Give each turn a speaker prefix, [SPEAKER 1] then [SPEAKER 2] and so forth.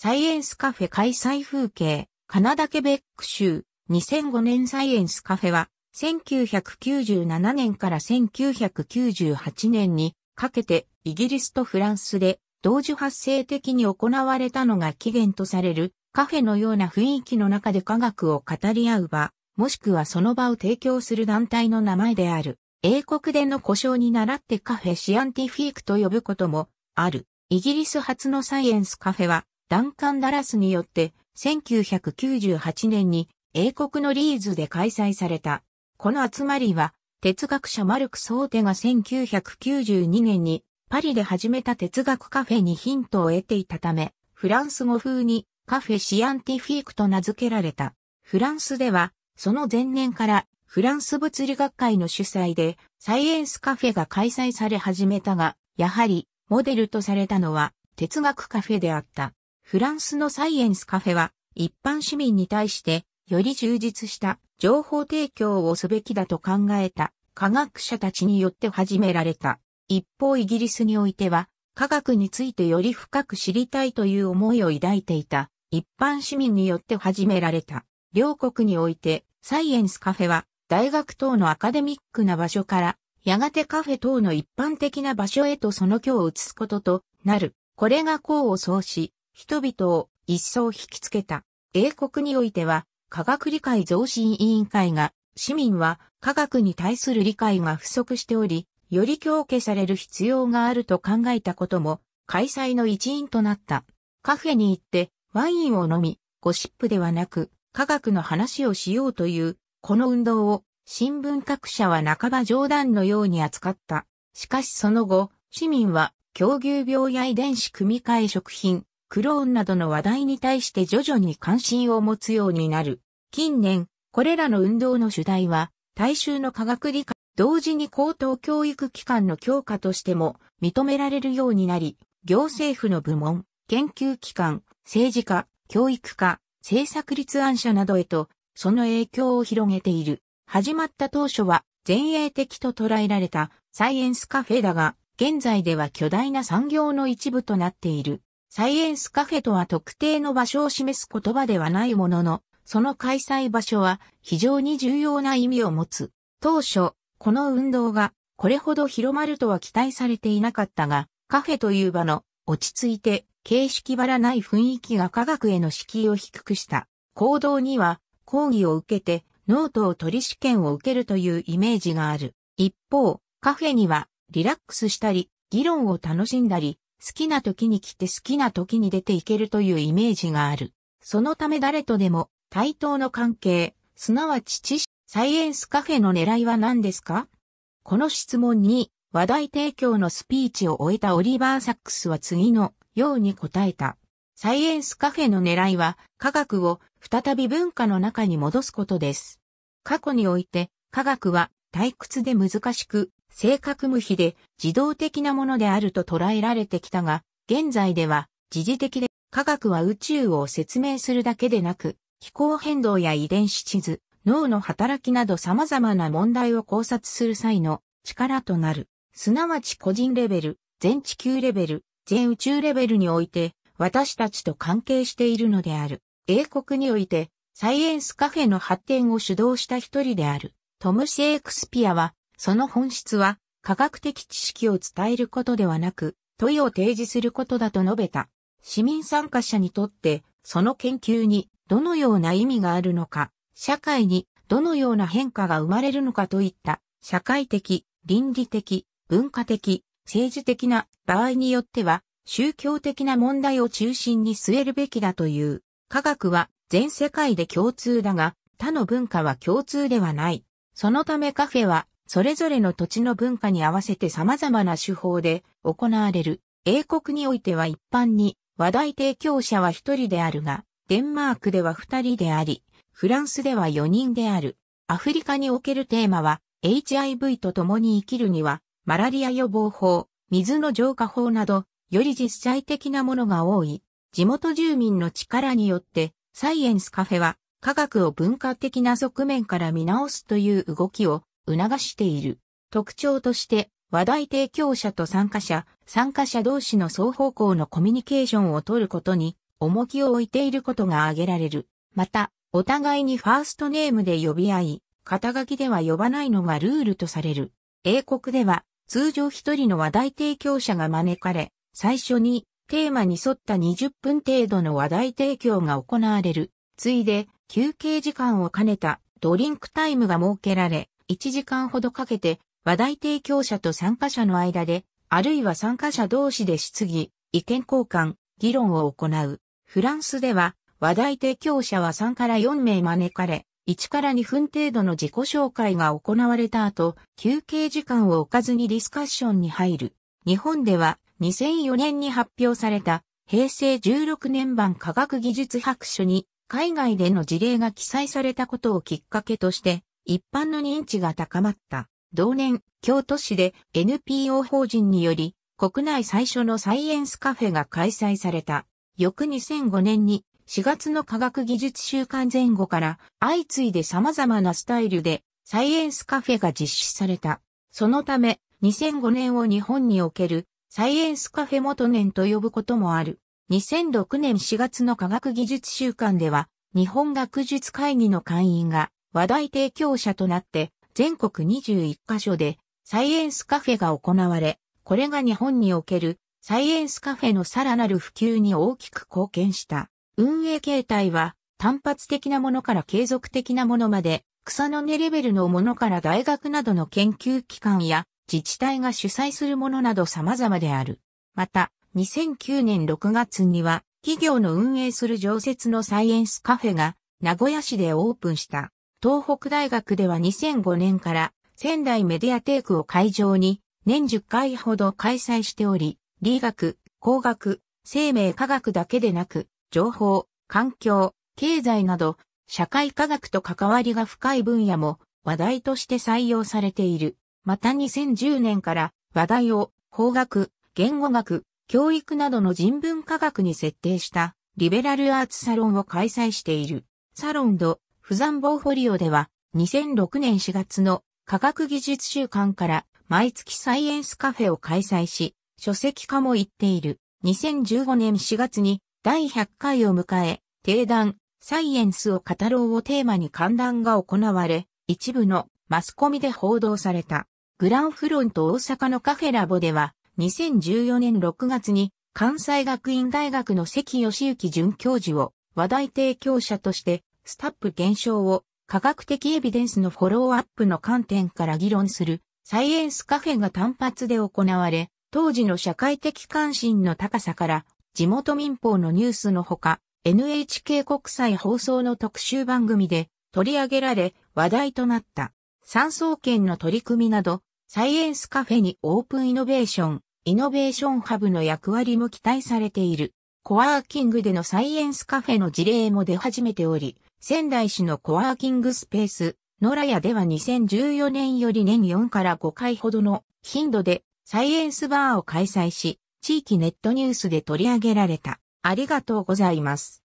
[SPEAKER 1] サイエンスカフェ開催風景、カナダケベック州、2005年サイエンスカフェは、1997年から1998年にかけてイギリスとフランスで同時発生的に行われたのが起源とされるカフェのような雰囲気の中で科学を語り合う場、もしくはその場を提供する団体の名前である。英国での故障に倣ってカフェシアンティフィークと呼ぶこともある。イギリス初のサイエンスカフェはダンカン・ダラスによって、1998年に英国のリーズで開催された。この集まりは、哲学者マルク・ソーテが1992年にパリで始めた哲学カフェにヒントを得ていたため、フランス語風にカフェシアンティフィークと名付けられた。フランスでは、その前年からフランス物理学会の主催でサイエンスカフェが開催され始めたが、やはりモデルとされたのは哲学カフェであった。フランスのサイエンスカフェは、一般市民に対して、より充実した情報提供をすべきだと考えた科学者たちによって始められた。一方イギリスにおいては、科学についてより深く知りたいという思いを抱いていた一般市民によって始められた。両国において、サイエンスカフェは、大学等のアカデミックな場所から、やがてカフェ等の一般的な場所へとその居を移すこととなる。これが功を奏し、人々を一層引きつけた。英国においては、科学理解増進委員会が、市民は科学に対する理解が不足しており、より強化される必要があると考えたことも、開催の一因となった。カフェに行ってワインを飲み、ゴシップではなく科学の話をしようという、この運動を新聞各社は半ば冗談のように扱った。しかしその後、市民は狂牛病や遺伝子組み換え食品、クローンなどの話題に対して徐々に関心を持つようになる。近年、これらの運動の主題は、大衆の科学理解、同時に高等教育機関の強化としても認められるようになり、行政府の部門、研究機関、政治家、教育家、政策立案者などへと、その影響を広げている。始まった当初は、前衛的と捉えられたサイエンスカフェだが、現在では巨大な産業の一部となっている。サイエンスカフェとは特定の場所を示す言葉ではないものの、その開催場所は非常に重要な意味を持つ。当初、この運動がこれほど広まるとは期待されていなかったが、カフェという場の落ち着いて形式ばらない雰囲気が科学への敷居を低くした。行動には講義を受けてノートを取り試験を受けるというイメージがある。一方、カフェにはリラックスしたり、議論を楽しんだり、好きな時に来て好きな時に出ていけるというイメージがある。そのため誰とでも対等の関係、すなわち知識、サイエンスカフェの狙いは何ですかこの質問に話題提供のスピーチを終えたオリバー・サックスは次のように答えた。サイエンスカフェの狙いは科学を再び文化の中に戻すことです。過去において科学は退屈で難しく性格無比で自動的なものであると捉えられてきたが、現在では時事的で科学は宇宙を説明するだけでなく、気候変動や遺伝子地図、脳の働きなど様々な問題を考察する際の力となる。すなわち個人レベル、全地球レベル、全宇宙レベルにおいて、私たちと関係しているのである。英国において、サイエンスカフェの発展を主導した一人である。トム・シェイクスピアは、その本質は、科学的知識を伝えることではなく、問いを提示することだと述べた。市民参加者にとって、その研究にどのような意味があるのか、社会にどのような変化が生まれるのかといった、社会的、倫理的、文化的、政治的な場合によっては、宗教的な問題を中心に据えるべきだという。科学は全世界で共通だが、他の文化は共通ではない。そのためカフェはそれぞれの土地の文化に合わせて様々な手法で行われる。英国においては一般に話題提供者は一人であるが、デンマークでは二人であり、フランスでは四人である。アフリカにおけるテーマは、HIV と共に生きるには、マラリア予防法、水の浄化法など、より実際的なものが多い。地元住民の力によって、サイエンスカフェは、科学を文化的な側面から見直すという動きを促している。特徴として、話題提供者と参加者、参加者同士の双方向のコミュニケーションを取ることに重きを置いていることが挙げられる。また、お互いにファーストネームで呼び合い、肩書きでは呼ばないのがルールとされる。英国では、通常一人の話題提供者が招かれ、最初にテーマに沿った20分程度の話題提供が行われる。ついで、休憩時間を兼ねたドリンクタイムが設けられ、1時間ほどかけて話題提供者と参加者の間で、あるいは参加者同士で質疑、意見交換、議論を行う。フランスでは、話題提供者は3から4名招かれ、1から2分程度の自己紹介が行われた後、休憩時間を置かずにディスカッションに入る。日本では、2004年に発表された、平成16年版科学技術白書に、海外での事例が記載されたことをきっかけとして、一般の認知が高まった。同年、京都市で NPO 法人により、国内最初のサイエンスカフェが開催された。翌2005年に4月の科学技術週間前後から相次いで様々なスタイルでサイエンスカフェが実施された。そのため2005年を日本におけるサイエンスカフェ元年と呼ぶこともある。2006年4月の科学技術週間では日本学術会議の会員が話題提供者となって全国21カ所でサイエンスカフェが行われ、これが日本におけるサイエンスカフェのさらなる普及に大きく貢献した。運営形態は単発的なものから継続的なものまで、草の根レベルのものから大学などの研究機関や自治体が主催するものなど様々である。また、2009年6月には企業の運営する常設のサイエンスカフェが名古屋市でオープンした。東北大学では2005年から仙台メディアテークを会場に年10回ほど開催しており、理学、工学、生命科学だけでなく、情報、環境、経済など、社会科学と関わりが深い分野も話題として採用されている。また2010年から話題を法学、言語学、教育などの人文科学に設定したリベラルアーツサロンを開催している。サロンド富山防フォリオでは、2006年4月の科学技術週間から毎月サイエンスカフェを開催し、書籍化も行っている。2015年4月に第100回を迎え、定談、サイエンスを語ろうをテーマに観覧が行われ、一部のマスコミで報道された。グランフロント大阪のカフェラボでは、2014年6月に関西学院大学の関義行准教授を話題提供者としてスタップ現象を科学的エビデンスのフォローアップの観点から議論するサイエンスカフェが単発で行われ、当時の社会的関心の高さから地元民放のニュースのほか NHK 国際放送の特集番組で取り上げられ話題となった産総研の取り組みなどサイエンスカフェにオープンイノベーション、イノベーションハブの役割も期待されている。コワーキングでのサイエンスカフェの事例も出始めており、仙台市のコワーキングスペース、野良屋では2014年より年4から5回ほどの頻度でサイエンスバーを開催し、地域ネットニュースで取り上げられた。ありがとうございます。